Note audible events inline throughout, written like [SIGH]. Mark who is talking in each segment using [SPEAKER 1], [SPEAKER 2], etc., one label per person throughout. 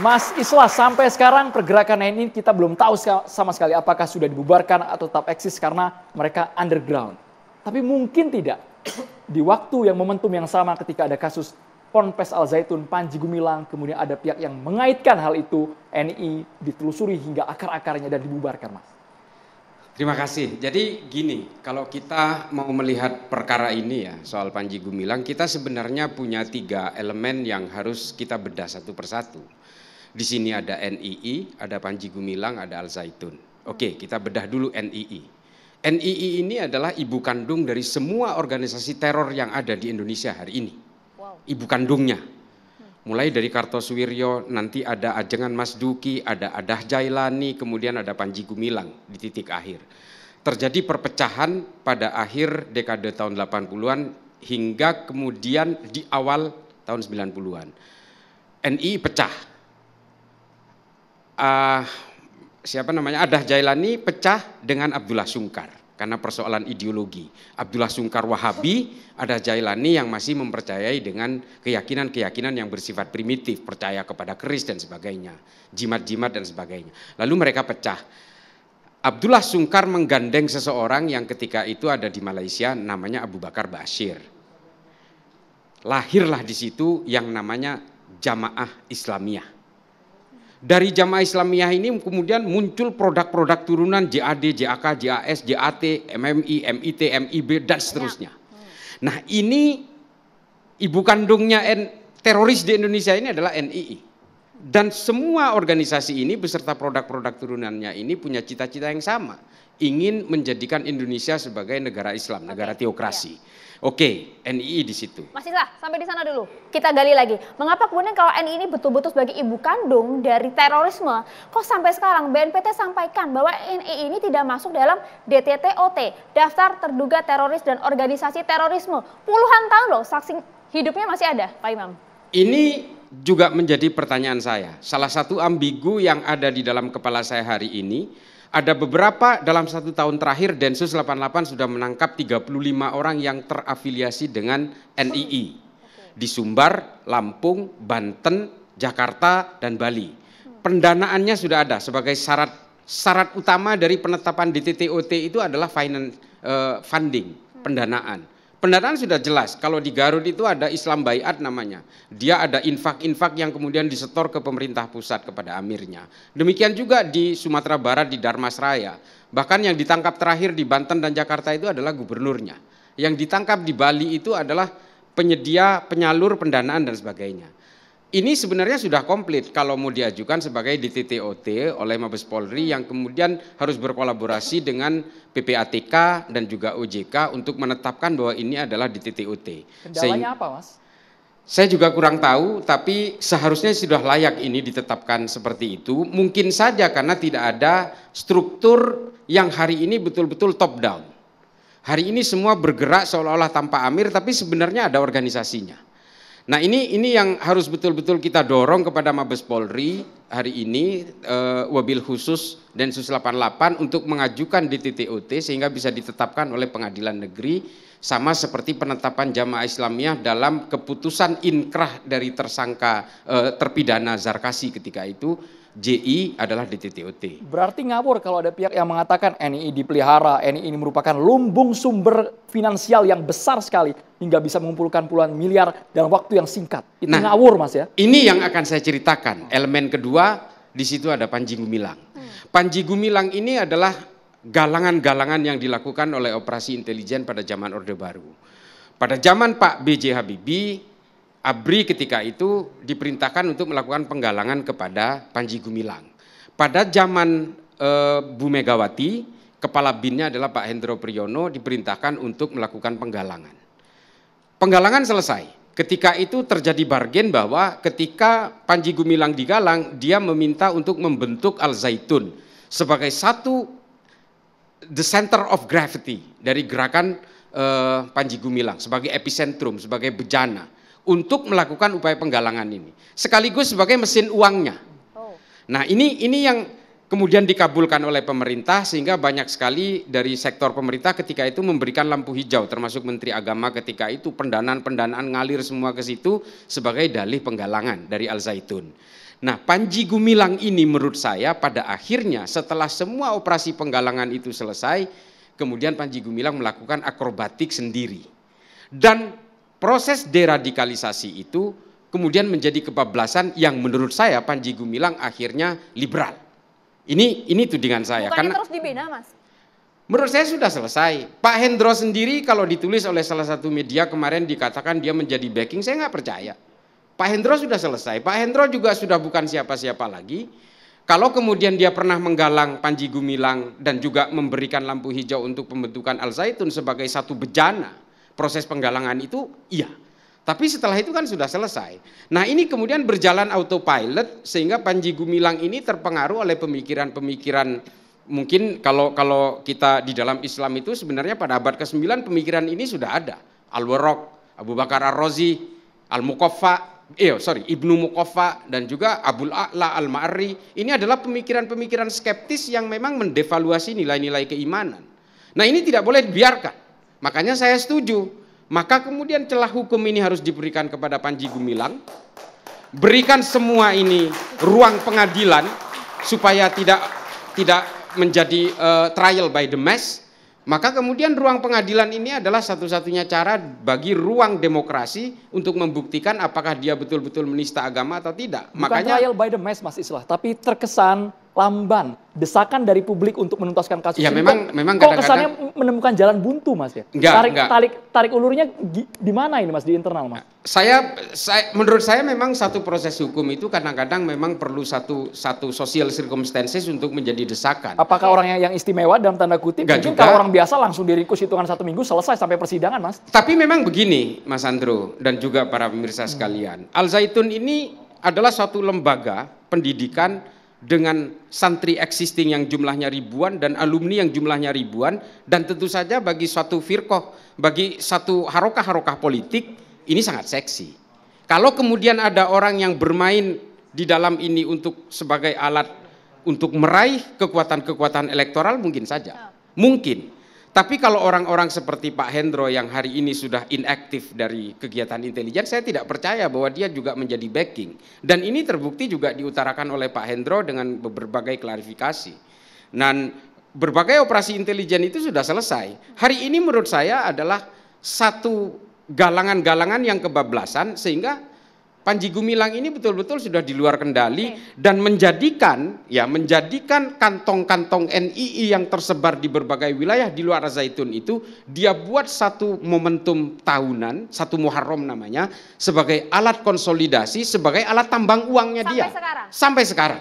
[SPEAKER 1] Mas Islah, sampai sekarang pergerakan ini kita belum tahu sama sekali apakah sudah dibubarkan atau tetap eksis karena mereka underground. Tapi mungkin tidak. Di waktu yang momentum yang sama ketika ada kasus Ponpes Al Zaitun, Panji Gumilang, kemudian ada pihak yang mengaitkan hal itu, NI ditelusuri hingga akar-akarnya dan dibubarkan, Mas.
[SPEAKER 2] Terima kasih. Jadi gini, kalau kita mau melihat perkara ini ya soal Panji Gumilang, kita sebenarnya punya tiga elemen yang harus kita bedah satu persatu. Di sini ada NII, ada Panji Gumilang, ada Al Zaitun. Oke, kita bedah dulu NII. NII ini adalah ibu kandung dari semua organisasi teror yang ada di Indonesia hari ini. Ibu kandungnya. Mulai dari Kartosuwiryo, nanti ada Ajengan Mas Duki, ada Adah Jailani, kemudian ada Panji Gumilang di titik akhir. Terjadi perpecahan pada akhir dekade tahun 80-an hingga kemudian di awal tahun 90-an. NII pecah uh, siapa namanya Adah Jailani pecah dengan Abdullah Sungkar karena persoalan ideologi. Abdullah Sungkar Wahabi, ada Jailani yang masih mempercayai dengan keyakinan-keyakinan yang bersifat primitif, percaya kepada keris dan sebagainya, jimat-jimat dan sebagainya. Lalu mereka pecah. Abdullah Sungkar menggandeng seseorang yang ketika itu ada di Malaysia namanya Abu Bakar Bashir. Lahirlah di situ yang namanya Jamaah Islamiyah dari jamaah Islamiyah ini kemudian muncul produk-produk turunan JAD, JAK, JAS, JAT, MMI, MIT, MIB dan seterusnya. Ya. Hmm. Nah, ini ibu kandungnya N, teroris di Indonesia ini adalah NII. Dan semua organisasi ini beserta produk-produk turunannya ini punya cita-cita yang sama ingin menjadikan Indonesia sebagai negara Islam, okay. negara iya. teokrasi. Yeah. Oke, okay, NII di situ. Mas
[SPEAKER 1] Isa, sampai di sana dulu. Kita gali lagi. Mengapa kemudian kalau NII ini betul-betul sebagai ibu kandung dari terorisme, kok sampai sekarang BNPT sampaikan bahwa NII ini tidak masuk dalam DTTOT, daftar terduga teroris dan organisasi terorisme. Puluhan tahun loh saksi hidupnya masih ada, Pak Imam.
[SPEAKER 2] Ini juga menjadi pertanyaan saya. Salah satu ambigu yang ada di dalam kepala saya hari ini ada beberapa dalam satu tahun terakhir Densus 88 sudah menangkap 35 orang yang terafiliasi dengan NII. Di Sumbar, Lampung, Banten, Jakarta, dan Bali. Pendanaannya sudah ada sebagai syarat syarat utama dari penetapan DTTOT itu adalah finance, uh, funding, pendanaan Pendataan sudah jelas, kalau di Garut itu ada Islam Bayat namanya. Dia ada infak-infak yang kemudian disetor ke pemerintah pusat, kepada amirnya. Demikian juga di Sumatera Barat, di Darmasraya. Bahkan yang ditangkap terakhir di Banten dan Jakarta itu adalah gubernurnya. Yang ditangkap di Bali itu adalah penyedia, penyalur pendanaan dan sebagainya ini sebenarnya sudah komplit kalau mau diajukan sebagai DTTOT oleh Mabes Polri yang kemudian harus berkolaborasi dengan PPATK dan juga OJK untuk menetapkan bahwa ini adalah DTTOT. Kendalanya apa, Mas? Saya juga kurang tahu, tapi seharusnya sudah layak ini ditetapkan seperti itu. Mungkin saja karena tidak ada struktur yang hari ini betul-betul top down. Hari ini semua bergerak seolah-olah tanpa amir, tapi sebenarnya ada organisasinya Nah ini ini yang harus betul-betul kita dorong kepada Mabes Polri hari ini eh, wabil khusus Densus 88 untuk mengajukan DTTOT sehingga bisa ditetapkan oleh pengadilan negeri sama seperti penetapan jamaah Islamiyah dalam keputusan inkrah dari tersangka eh, terpidana Zarkasi ketika itu JI adalah di TTOT.
[SPEAKER 1] Berarti ngawur kalau ada pihak yang mengatakan NII dipelihara, NII ini merupakan lumbung sumber finansial yang besar sekali hingga bisa mengumpulkan puluhan miliar dalam waktu yang singkat. Itu nah, ngawur Mas ya.
[SPEAKER 2] Ini yang akan saya ceritakan. Elemen kedua di situ ada Panji Gumilang. Hmm. Panji Gumilang ini adalah galangan-galangan yang dilakukan oleh operasi intelijen pada zaman Orde Baru. Pada zaman Pak B.J. Habibie Abri ketika itu diperintahkan untuk melakukan penggalangan kepada Panji Gumilang. Pada zaman e, Bu Megawati, kepala binnya adalah Pak Hendro Priyono diperintahkan untuk melakukan penggalangan. Penggalangan selesai. Ketika itu terjadi bargain bahwa ketika Panji Gumilang digalang, dia meminta untuk membentuk Al Zaitun sebagai satu the center of gravity dari gerakan e, Panji Gumilang sebagai epicentrum, sebagai bejana untuk melakukan upaya penggalangan ini. Sekaligus sebagai mesin uangnya. Oh. Nah ini ini yang kemudian dikabulkan oleh pemerintah sehingga banyak sekali dari sektor pemerintah ketika itu memberikan lampu hijau termasuk Menteri Agama ketika itu pendanaan-pendanaan ngalir semua ke situ sebagai dalih penggalangan dari Al-Zaitun. Nah, Panji Gumilang ini menurut saya pada akhirnya setelah semua operasi penggalangan itu selesai, kemudian Panji Gumilang melakukan akrobatik sendiri. Dan proses deradikalisasi itu kemudian menjadi kebablasan yang menurut saya Panji Gumilang akhirnya liberal. Ini ini dengan saya Bukannya karena terus dibina, Mas. Menurut saya sudah selesai. Pak Hendro sendiri kalau ditulis oleh salah satu media kemarin dikatakan dia menjadi backing, saya nggak percaya. Pak Hendro sudah selesai. Pak Hendro juga sudah bukan siapa-siapa lagi. Kalau kemudian dia pernah menggalang Panji Gumilang dan juga memberikan lampu hijau untuk pembentukan Al Zaitun sebagai satu bejana, proses penggalangan itu iya. Tapi setelah itu kan sudah selesai. Nah ini kemudian berjalan autopilot sehingga Panji Gumilang ini terpengaruh oleh pemikiran-pemikiran mungkin kalau kalau kita di dalam Islam itu sebenarnya pada abad ke-9 pemikiran ini sudah ada. Al-Warraq, Abu Bakar Ar-Razi, Al-Mukoffa, eh sorry, Ibnu Mukoffa dan juga Abul A'la al mari Ini adalah pemikiran-pemikiran skeptis yang memang mendevaluasi nilai-nilai keimanan. Nah ini tidak boleh dibiarkan. Makanya saya setuju. Maka kemudian celah hukum ini harus diberikan kepada Panji Gumilang. Berikan semua ini ruang pengadilan supaya tidak tidak menjadi uh, trial by the mass. Maka kemudian ruang pengadilan ini adalah satu-satunya cara bagi ruang demokrasi untuk membuktikan apakah dia betul-betul menista agama atau tidak. Bukan Makanya trial
[SPEAKER 1] by the mass Mas Islah, tapi terkesan lamban desakan dari publik untuk menuntaskan kasus ya, ini memang, memang kok kesannya menemukan jalan buntu mas ya enggak, tarik enggak. tarik tarik ulurnya di mana ini mas di internal mas
[SPEAKER 2] saya, saya menurut saya memang satu proses hukum itu kadang-kadang memang perlu satu satu sosial circumstances untuk menjadi desakan apakah orang yang, istimewa dalam tanda kutip enggak mungkin juga. kalau orang
[SPEAKER 1] biasa langsung diringkus hitungan satu minggu selesai sampai persidangan mas
[SPEAKER 2] tapi memang begini mas Andro dan juga para pemirsa sekalian hmm. Al Zaitun ini adalah suatu lembaga pendidikan dengan santri existing yang jumlahnya ribuan dan alumni yang jumlahnya ribuan dan tentu saja bagi suatu firkoh, bagi satu harokah-harokah politik ini sangat seksi. Kalau kemudian ada orang yang bermain di dalam ini untuk sebagai alat untuk meraih kekuatan-kekuatan elektoral mungkin saja. Mungkin. Tapi kalau orang-orang seperti Pak Hendro yang hari ini sudah inaktif dari kegiatan intelijen, saya tidak percaya bahwa dia juga menjadi backing. Dan ini terbukti juga diutarakan oleh Pak Hendro dengan berbagai klarifikasi. Dan berbagai operasi intelijen itu sudah selesai. Hari ini menurut saya adalah satu galangan-galangan yang kebablasan sehingga Panji Gumilang ini betul-betul sudah di luar kendali okay. dan menjadikan ya menjadikan kantong-kantong NII yang tersebar di berbagai wilayah di luar Zaitun itu dia buat satu momentum tahunan, satu Muharram namanya sebagai alat konsolidasi, sebagai alat tambang uangnya Sampai dia. Sekarang. Sampai sekarang.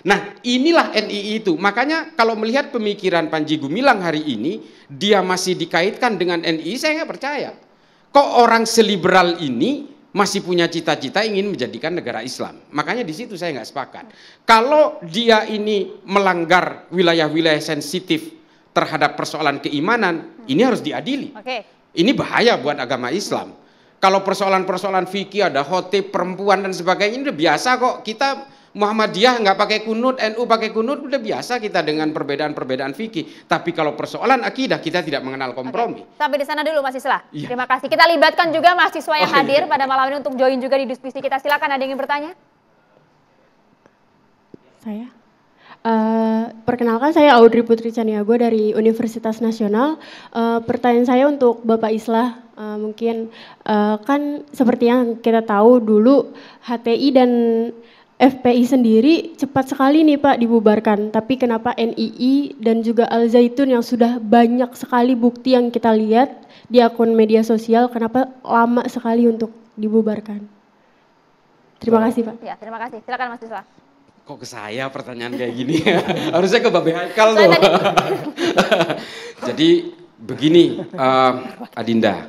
[SPEAKER 2] Nah, inilah NII itu. Makanya kalau melihat pemikiran Panji Gumilang hari ini, dia masih dikaitkan dengan NII, saya nggak percaya. Kok orang seliberal ini masih punya cita-cita ingin menjadikan negara Islam. Makanya di situ saya nggak sepakat. Kalau dia ini melanggar wilayah-wilayah sensitif terhadap persoalan keimanan, ini harus diadili. Okay. Ini bahaya buat agama Islam. Kalau persoalan-persoalan fikih ada hotep perempuan dan sebagainya udah biasa kok kita Muhammadiyah nggak pakai kunut, NU pakai kunut udah biasa kita dengan perbedaan-perbedaan fikih. Tapi kalau persoalan akidah kita tidak mengenal kompromi. Oke.
[SPEAKER 1] Sampai di sana dulu Mas Islah. Ya. Terima kasih. Kita libatkan juga mahasiswa yang oh, iya. hadir iya. pada malam ini untuk join juga di diskusi kita. Silakan ada yang ingin bertanya?
[SPEAKER 2] Saya. Uh, perkenalkan saya Audrey Putri Caniago dari Universitas Nasional. Uh, pertanyaan saya untuk Bapak Islah, uh, mungkin uh, kan seperti yang kita tahu dulu HTI dan FPI sendiri cepat sekali nih Pak dibubarkan, tapi kenapa NII dan juga Al Zaitun yang sudah banyak sekali bukti yang kita lihat di akun media sosial, kenapa lama sekali untuk dibubarkan? Terima kasih Pak.
[SPEAKER 1] Ya, terima kasih. Silakan Mas Yusra.
[SPEAKER 2] Kok ke saya pertanyaan kayak gini? [LAUGHS] Harusnya ke Babe Haikal loh. Jadi begini uh, Adinda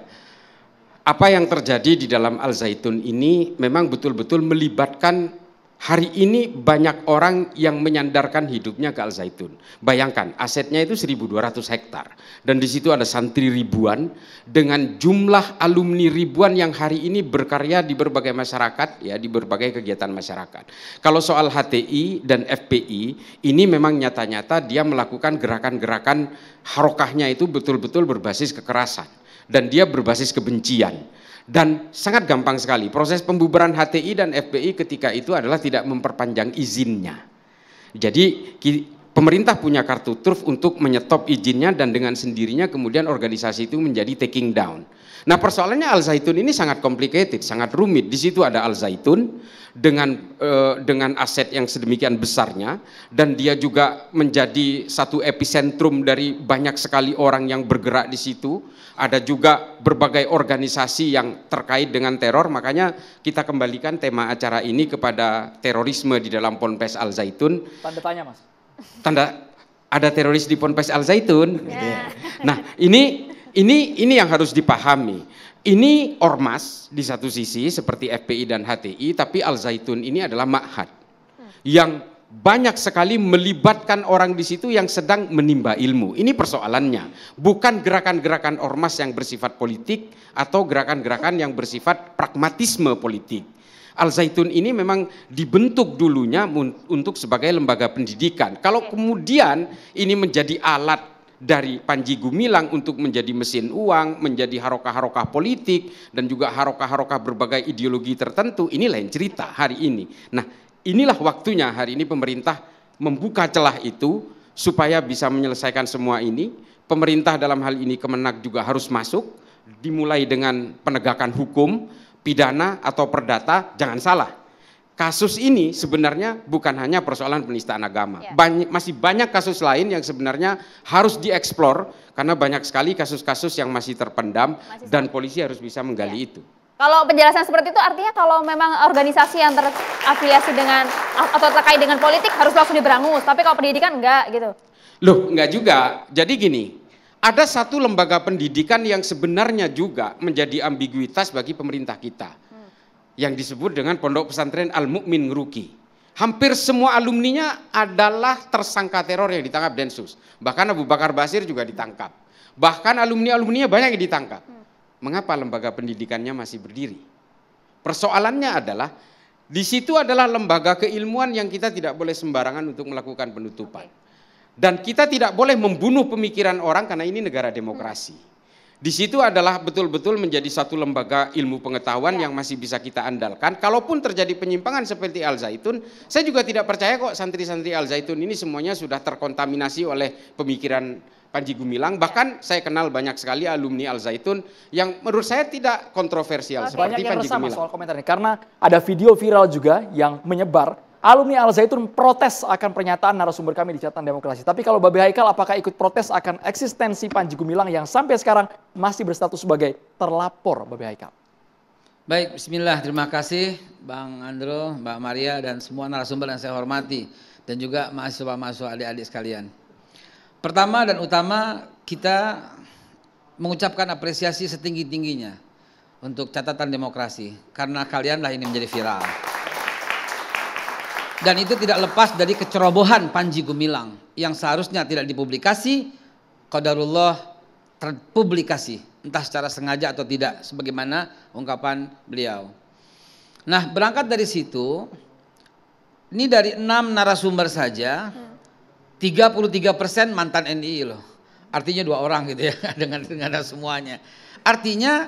[SPEAKER 2] apa yang terjadi di dalam Al Zaitun ini memang betul-betul melibatkan Hari ini banyak orang yang menyandarkan hidupnya ke Al Zaitun. Bayangkan asetnya itu 1200 hektar dan di situ ada santri ribuan dengan jumlah alumni ribuan yang hari ini berkarya di berbagai masyarakat ya di berbagai kegiatan masyarakat. Kalau soal HTI dan FPI ini memang nyata-nyata dia melakukan gerakan-gerakan harokahnya itu betul-betul berbasis kekerasan dan dia berbasis kebencian dan sangat gampang sekali. Proses pembubaran HTI dan FPI ketika itu adalah tidak memperpanjang izinnya. Jadi pemerintah punya kartu truf untuk menyetop izinnya dan dengan sendirinya kemudian organisasi itu menjadi taking down. Nah persoalannya Al Zaitun ini sangat complicated, sangat rumit. Di situ ada Al Zaitun dengan uh, dengan aset yang sedemikian besarnya dan dia juga menjadi satu epicentrum dari banyak sekali orang yang bergerak di situ. Ada juga berbagai organisasi yang terkait dengan teror. Makanya kita kembalikan tema acara ini kepada terorisme di dalam Ponpes Al Zaitun. Tanda tanya mas tanda ada teroris di Ponpes Al Zaitun. Yeah. Nah, ini ini ini yang harus dipahami. Ini ormas di satu sisi seperti FPI dan HTI, tapi Al Zaitun ini adalah makhat yang banyak sekali melibatkan orang di situ yang sedang menimba ilmu. Ini persoalannya, bukan gerakan-gerakan ormas yang bersifat politik atau gerakan-gerakan yang bersifat pragmatisme politik Al-Zaitun ini memang dibentuk dulunya untuk sebagai lembaga pendidikan. Kalau kemudian ini menjadi alat dari Panji Gumilang untuk menjadi mesin uang, menjadi harokah-harokah politik, dan juga harokah-harokah berbagai ideologi tertentu, ini lain cerita hari ini. Nah, inilah waktunya hari ini pemerintah membuka celah itu supaya bisa menyelesaikan semua ini. Pemerintah dalam hal ini kemenak juga harus masuk, dimulai dengan penegakan hukum, pidana atau perdata, jangan salah. Kasus ini sebenarnya bukan hanya persoalan penistaan agama. Ya. Banyak, masih banyak kasus lain yang sebenarnya harus dieksplor karena banyak sekali kasus-kasus yang masih terpendam masih dan polisi harus bisa menggali ya. itu.
[SPEAKER 1] Kalau penjelasan seperti itu artinya kalau memang organisasi yang terafiliasi dengan atau terkait dengan politik harus langsung diberangus, tapi kalau pendidikan enggak gitu.
[SPEAKER 2] Loh, enggak juga. Jadi gini, ada satu lembaga pendidikan yang sebenarnya juga menjadi ambiguitas bagi pemerintah kita. Yang disebut dengan Pondok Pesantren al Mukmin Ruki. Hampir semua alumninya adalah tersangka teror yang ditangkap Densus. Bahkan Abu Bakar Basir juga ditangkap. Bahkan alumni-alumninya banyak yang ditangkap. Mengapa lembaga pendidikannya masih berdiri? Persoalannya adalah di situ adalah lembaga keilmuan yang kita tidak boleh sembarangan untuk melakukan penutupan. Okay. Dan kita tidak boleh membunuh pemikiran orang karena ini negara demokrasi. Di situ adalah betul-betul menjadi satu lembaga ilmu pengetahuan ya. yang masih bisa kita andalkan. Kalaupun terjadi penyimpangan seperti Al Zaitun, saya juga tidak percaya kok santri-santri Al Zaitun ini semuanya sudah terkontaminasi oleh pemikiran Panji Gumilang. Ya. Bahkan saya kenal banyak sekali alumni Al Zaitun yang menurut saya tidak kontroversial nah, seperti banyak
[SPEAKER 1] yang Panji Gumilang. Soal
[SPEAKER 2] komentarnya karena
[SPEAKER 1] ada video viral juga yang menyebar alumni Al-Zaitun protes akan pernyataan narasumber kami di catatan demokrasi. Tapi kalau Babe Haikal apakah ikut protes akan eksistensi Panji Gumilang yang sampai sekarang masih berstatus sebagai terlapor Babe Haikal?
[SPEAKER 3] Baik, bismillah. Terima kasih Bang Andro, Mbak Maria dan semua narasumber yang saya hormati dan juga mahasiswa-mahasiswa adik-adik sekalian. Pertama dan utama kita mengucapkan apresiasi setinggi-tingginya untuk catatan demokrasi karena kalianlah ini menjadi viral. Dan itu tidak lepas dari kecerobohan Panji Gumilang yang seharusnya tidak dipublikasi, qadarullah terpublikasi entah secara sengaja atau tidak sebagaimana ungkapan beliau. Nah, berangkat dari situ ini dari enam narasumber saja 33% mantan NI loh. Artinya dua orang gitu ya [LAUGHS] dengan dengan semuanya. Artinya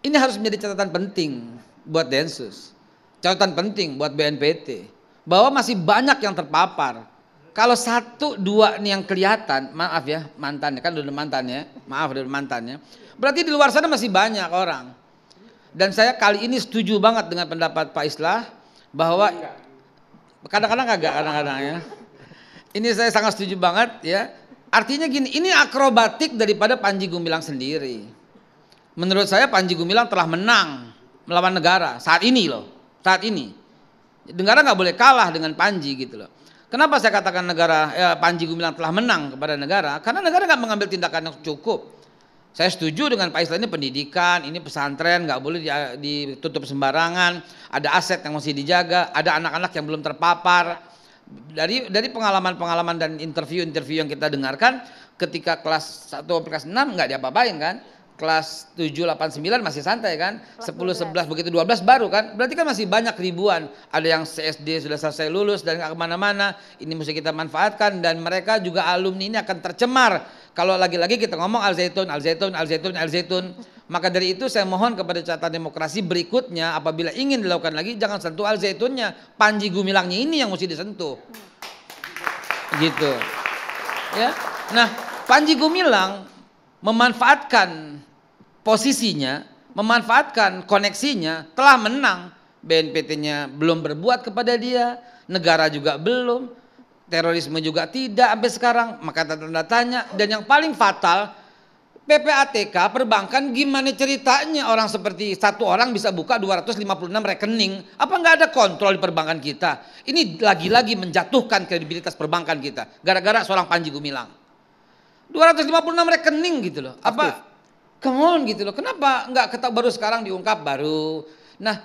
[SPEAKER 3] ini harus menjadi catatan penting buat Densus. Catatan penting buat BNPT bahwa masih banyak yang terpapar. Kalau satu dua nih yang kelihatan, maaf ya mantannya kan udah mantannya, maaf udah mantannya. Berarti di luar sana masih banyak orang. Dan saya kali ini setuju banget dengan pendapat Pak Islah bahwa kadang-kadang agak kadang-kadang ya. Ini saya sangat setuju banget ya. Artinya gini, ini akrobatik daripada Panji Gumilang sendiri. Menurut saya Panji Gumilang telah menang melawan negara saat ini loh, saat ini negara nggak boleh kalah dengan Panji gitu loh. Kenapa saya katakan negara eh, Panji Gumilang telah menang kepada negara? Karena negara nggak mengambil tindakan yang cukup. Saya setuju dengan Pak Islam ini pendidikan, ini pesantren nggak boleh ditutup sembarangan. Ada aset yang masih dijaga, ada anak-anak yang belum terpapar. Dari dari pengalaman-pengalaman dan interview-interview yang kita dengarkan, ketika kelas satu kelas enam nggak diapa-apain kan? kelas 7, 8, 9 masih santai kan? 10, 11, begitu 12 baru kan? Berarti kan masih banyak ribuan. Ada yang CSD sudah selesai lulus dan gak kemana-mana. Ini mesti kita manfaatkan dan mereka juga alumni ini akan tercemar. Kalau lagi-lagi kita ngomong Al-Zaitun, Al-Zaitun, Al-Zaitun, Al-Zaitun. Maka dari itu saya mohon kepada catatan demokrasi berikutnya apabila ingin dilakukan lagi jangan sentuh Al-Zaitunnya. Panji Gumilangnya ini yang mesti disentuh. Hmm. Gitu. Ya. Nah, Panji Gumilang memanfaatkan posisinya, memanfaatkan koneksinya, telah menang. BNPT-nya belum berbuat kepada dia, negara juga belum, terorisme juga tidak sampai sekarang, maka tanda tanya. Dan yang paling fatal, PPATK perbankan gimana ceritanya orang seperti satu orang bisa buka 256 rekening, apa nggak ada kontrol di perbankan kita? Ini lagi-lagi menjatuhkan kredibilitas perbankan kita, gara-gara seorang Panji Gumilang. 256 rekening gitu loh. Apa? Aktif. Come on gitu loh. Kenapa enggak ketak baru sekarang diungkap baru? Nah,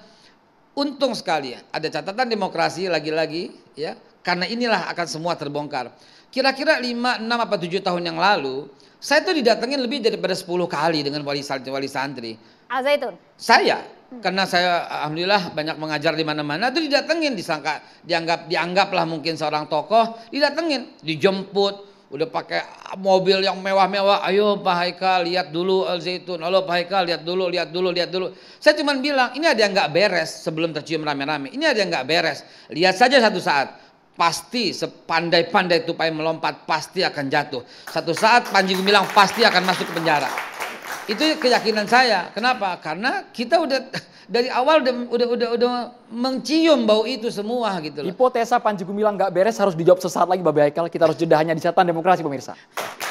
[SPEAKER 3] untung sekali ya. Ada catatan demokrasi lagi-lagi ya. Karena inilah akan semua terbongkar. Kira-kira 5, 6 apa 7 tahun yang lalu, saya tuh didatengin lebih daripada 10 kali dengan wali santri wali santri. Al Saya hmm. karena saya alhamdulillah banyak mengajar di mana-mana itu didatengin disangka dianggap dianggaplah mungkin seorang tokoh didatengin dijemput udah pakai mobil yang mewah-mewah, ayo Pak Haikal lihat dulu Al Zaitun, halo Pak Haikal lihat dulu, lihat dulu, lihat dulu. Saya cuma bilang, ini ada yang nggak beres sebelum tercium rame-rame, ini ada yang nggak beres. Lihat saja satu saat, pasti sepandai-pandai tupai melompat pasti akan jatuh. Satu saat Panji Gumilang pasti akan masuk ke penjara. Itu keyakinan saya. Kenapa? Karena kita udah dari awal udah udah udah, udah mencium bau itu semua gitu loh. Hipotesa Panji Gumilang
[SPEAKER 1] nggak beres harus dijawab sesaat lagi Babe Haikal. Kita harus jeda hanya di catatan demokrasi pemirsa.